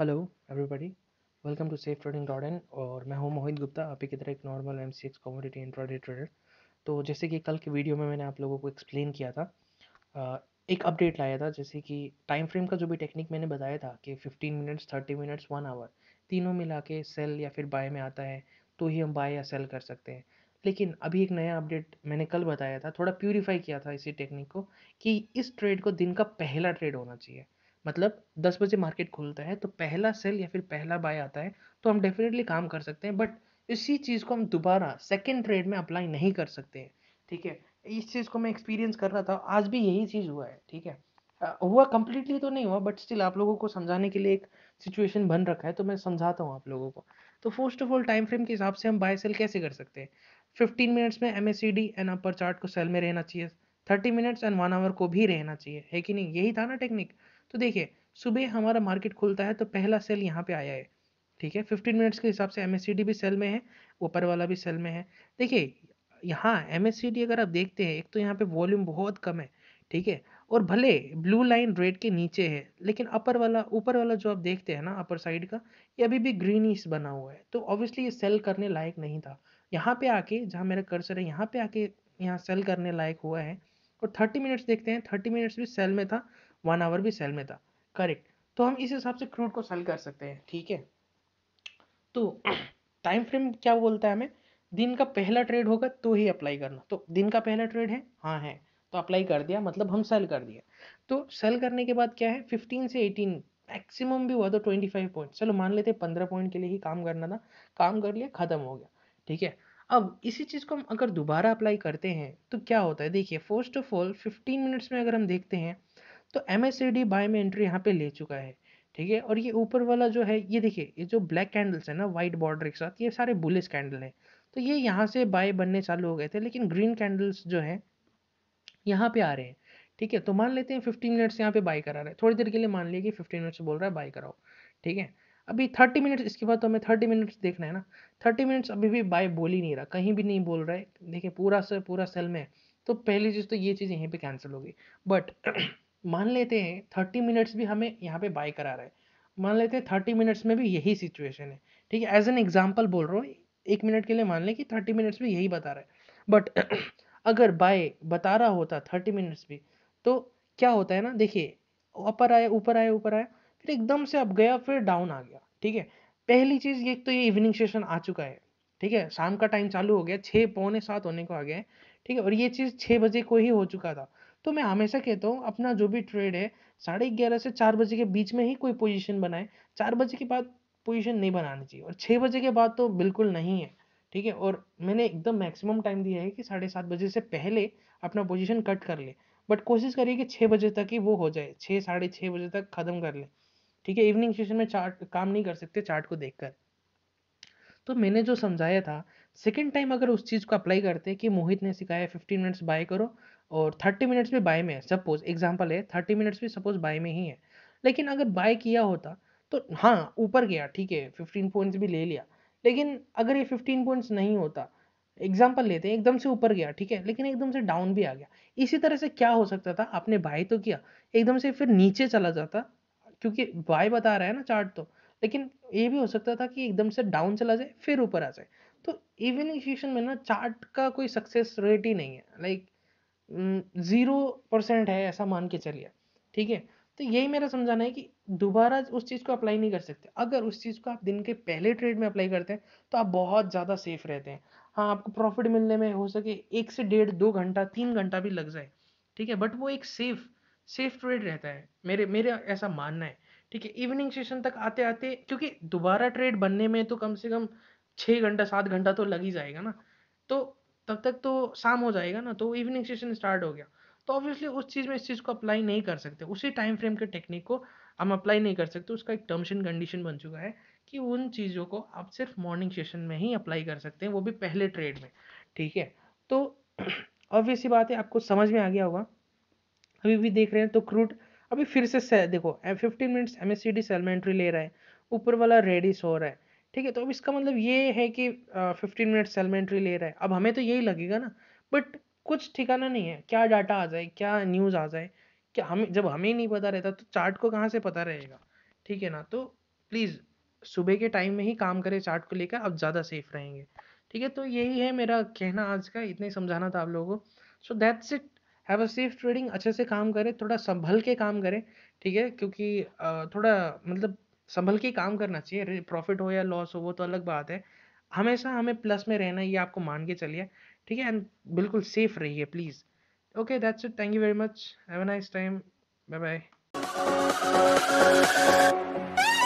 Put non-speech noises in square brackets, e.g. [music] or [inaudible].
hello everybody welcome to safe trading garden और मैं हूं मोहित गुप्ता आप ही की तरह एक normal M C X commodity intraday trader तो जैसे कि कल के वीडियो में मैंने आप लोगों को एक्सप्लेन किया था एक अपडेट लाया था जैसे कि टाइम फ्रेम का जो भी टेक्निक मैंने बताया था कि fifteen minutes thirty minutes one hour तीनों मिला के सेल या फिर बाय में आता है तो ही हम बाय या सेल कर सकते हैं लेकिन अभी एक नया अपडेट मैंने कल बताया था थोड़ा प्यूरीफाई किया था इसी टेक्निक को कि इस ट्रेड को दिन का पहला ट्रेड होना चाहिए मतलब दस बजे मार्केट खुलता है तो पहला सेल या फिर पहला बाय आता है तो हम डेफिनेटली काम कर सकते हैं बट इसी चीज़ को हम दोबारा सेकेंड ट्रेड में अप्लाई नहीं कर सकते हैं ठीक है इस चीज़ को मैं एक्सपीरियंस कर रहा था आज भी यही चीज़ हुआ है ठीक है हुआ कम्प्लीटली तो नहीं हुआ बट स्टिल आप लोगों को समझाने के लिए एक सिचुएशन बन रखा है तो मैं समझाता हूँ आप लोगों को तो first of all time frame के हिसाब से हम बाय सेल कैसे कर सकते हैं फिफ्टीन मिनट्स में M S C D and upper chart को सेल में रहना चाहिए thirty minutes and one hour को भी रहना चाहिए है कि नहीं यही था ना टेक्निक तो देखिए सुबह हमारा मार्केट खुलता है तो पहला सेल यहाँ पे आया है ठीक है फिफ्टीन मिनट्स के हिसाब से एम भी सेल में है ऊपर वाला भी सेल में है देखिए यहाँ एम अगर आप देखते हैं एक तो यहाँ पे वॉल्यूम बहुत कम है ठीक है और भले ब्लू लाइन रेड के नीचे है लेकिन अपर वाला ऊपर वाला जो आप देखते हैं ना अपर साइड का ये अभी भी ग्रीनिश बना हुआ है तो ऑब्वियसली ये सेल करने लायक नहीं था यहाँ पे आके जहाँ मेरा कर्सर है यहाँ पे आके यहाँ सेल करने लायक हुआ है और थर्टी मिनट्स देखते हैं थर्टी मिनट्स भी सेल में था वन आवर भी सेल में था करेक्ट तो हम इस हिसाब से क्रूड को सेल कर सकते हैं ठीक है तो टाइम फ्रेम क्या बोलता है हमें दिन का पहला ट्रेड होगा तो ही अप्लाई करना तो दिन का पहला ट्रेड है हाँ है तो अप्लाई कर दिया मतलब हम सेल कर दिया तो सेल करने के बाद क्या है फिफ्टीन से एटीन मैक्सिमम भी हुआ तो ट्वेंटी फाइव पॉइंट चलो मान लेते हैं पंद्रह पॉइंट के लिए ही काम करना था काम कर लिया ख़त्म हो गया ठीक है अब इसी चीज़ को हम अगर दोबारा अप्लाई करते हैं तो क्या होता है देखिए first of all fifteen minutes में अगर हम देखते हैं तो M S C D buy में एंट्री यहाँ पे ले चुका है ठीक है और ये ऊपर वाला जो है ये देखिए ये जो ब्लैक कैंडल्स है ना व्हाइट बॉर्डर के साथ ये सारे बुलिस कैंडल हैं तो ये यहाँ से बाय बनने चालू हो गए थे लेकिन ग्रीन कैंडल्स जो हैं यहाँ पे आ रहे हैं ठीक है तो मान लेते हैं फिफ्टीन मिनट्स यहाँ पे बाय करा रहे हैं थोड़ी देर के लिए मान लिया कि फिफ्टीन मिनट्स बोल रहा है बाय कराओ ठीक है अभी थर्टी मिनट्स इसके बाद तो हमें थर्टी मिनट्स देखना है ना थर्टी मिनट्स अभी भी बाय बोल ही नहीं रहा कहीं भी नहीं बोल रहा है देखिए पूरा से पूरा सेल में तो पहली चीज़ तो ये चीज़ यहीं पर कैंसिल होगी बट मान लेते हैं थर्टी मिनट्स भी हमें यहाँ पे बाय करा रहा है मान लेते हैं थर्टी मिनट्स में भी यही सिचुएशन है ठीक है एज एन एग्जाम्पल बोल रहा हूँ एक मिनट के लिए मान लें कि थर्टी मिनट्स में यही बता रहा है बट [clears throat] अगर बाय बता रहा होता थर्टी मिनट्स भी तो क्या होता है ना देखिए अपर आया ऊपर आया ऊपर आया फिर एकदम से अप गया फिर डाउन आ गया ठीक है पहली चीज़ ये तो ये इवनिंग सेशन आ चुका है ठीक है शाम का टाइम चालू हो गया छः पौने सात होने को आ गया है ठीक है और ये चीज़ छः बजे को ही हो चुका था तो मैं हमेशा कहता हूँ अपना जो भी ट्रेड है साढ़े ग्यारह से चार बजे के बीच में ही कोई पोजीशन बनाए चार बजे के बाद पोजीशन नहीं बनानी चाहिए और छः बजे के बाद तो बिल्कुल नहीं है ठीक है और मैंने एकदम मैक्सिमम टाइम दिया है कि साढ़े सात बजे से पहले अपना पोजीशन कट कर ले बट कोशिश करिए कि छः बजे तक ही वो हो जाए छः साढ़े छः बजे तक ख़त्म कर ले ठीक है इवनिंग सेशन में चार्ट काम नहीं कर सकते चार्ट को देख कर तो मैंने जो समझाया था सेकेंड टाइम अगर उस चीज़ को अप्लाई करते कि मोहित ने सिखाया फिफ्टीन मिनट्स बाय करो और थर्टी मिनट्स भी बाय में है सपोज एग्जाम्पल है थर्टी मिनट्स भी सपोज बाय में ही है लेकिन अगर बाय किया होता तो हाँ ऊपर गया ठीक है फिफ्टीन पॉइंट्स भी ले लिया लेकिन अगर ये फिफ्टीन पॉइंट्स नहीं होता एग्जाम्पल लेते हैं एकदम से ऊपर गया ठीक है लेकिन एकदम से डाउन भी आ गया इसी तरह से क्या हो सकता था आपने बाय तो किया एकदम से फिर नीचे चला जाता क्योंकि बाय बता रहा है ना चार्ट तो लेकिन ये भी हो सकता था कि एकदम से डाउन चला जाए फिर ऊपर आ जाए तो इवन सेशन में ना चार्ट का कोई सक्सेस रेट ही नहीं है लाइक like, ज़ीरो परसेंट है ऐसा मान के चलिए ठीक है तो यही मेरा समझाना है कि दोबारा उस चीज़ को अप्लाई नहीं कर सकते अगर उस चीज़ को आप दिन के पहले ट्रेड में अप्लाई करते हैं तो आप बहुत ज़्यादा सेफ रहते हैं हाँ आपको प्रॉफिट मिलने में हो सके एक से डेढ़ दो घंटा तीन घंटा भी लग जाए ठीक है बट वो एक सेफ सेफ ट्रेड रहता है मेरे मेरे ऐसा मानना है ठीक है इवनिंग सेशन तक आते आते क्योंकि दोबारा ट्रेड बनने में तो कम से कम छः घंटा सात घंटा तो लग ही जाएगा ना तो तब तक तो शाम हो जाएगा ना तो इवनिंग सेशन स्टार्ट हो गया तो ऑब्वियसली उस चीज़ में इस चीज़ को अप्लाई नहीं कर सकते उसी टाइम फ्रेम के टेक्निक को हम अप्लाई नहीं कर सकते उसका एक टर्म्स एंड कंडीशन बन चुका है कि उन चीज़ों को आप सिर्फ मॉर्निंग सेशन में ही अप्लाई कर सकते हैं वो भी पहले ट्रेड में ठीक है तो ऑब्वियस [clears throat] ही बात है आपको समझ में आ गया होगा अभी भी देख रहे हैं तो क्रूड अभी फिर से देखो fifteen minutes M S C D सेलमेंट्री ले रहा है ऊपर वाला रेडिस हो रहा है ठीक है तो अब इसका मतलब ये है कि फिफ्टीन मिनट्स एलिमेंट्री ले रहा है अब हमें तो यही लगेगा ना बट कुछ ठिकाना नहीं है क्या डाटा आ जाए क्या न्यूज़ आ जाए क्या हमें जब हमें नहीं पता रहता तो चार्ट को कहाँ से पता रहेगा ठीक है ना तो प्लीज़ सुबह के टाइम में ही काम करें चार्ट को लेकर अब ज़्यादा सेफ रहेंगे ठीक है तो यही है मेरा कहना आज का इतना ही समझाना था आप लोगों को so that's it have a safe trading अच्छे से काम करें थोड़ा संभल के काम करें ठीक है क्योंकि थोड़ा मतलब संभल के काम करना चाहिए प्रॉफिट हो या लॉस हो वो तो अलग बात है हमेशा हमें प्लस में रहना ये आपको मान के चलिए ठीक है एंड बिल्कुल सेफ रहिए please okay that's it thank you very much have a nice time bye bye